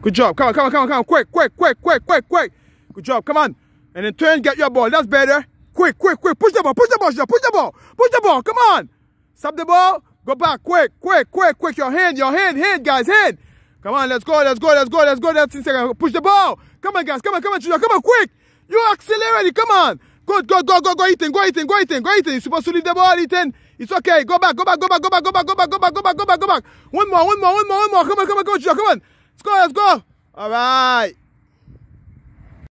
Good job. Come on, come on, come on, come on. Quick, quick, quick, quick, quick, quick. Good job. Come on. And then turn, get your ball. That's better. Quick, quick, quick. Push the ball, push the ball, push the ball, push the ball. Come on. Stop the ball. Go back. Quick, quick, quick, quick. Your hand, your hand, hand, guys, hand. Come on, let's go, let's go, let's go, let's go. That's inside. Push the ball. Come on, guys. Come on, come on, Come on, quick. You accelerate! Come on. Good, go, go, go, go, Ethan. Go, Ethan. Go, Ethan. Go, Ethan. You're supposed to leave the ball, Ethan. It's okay. Go back, go back, go back, go back, go back, go back, go back, go back, go back, go back. One more, one more, one more, one more. Come on, come on, come on, Come on. Let's go, let's go. All right.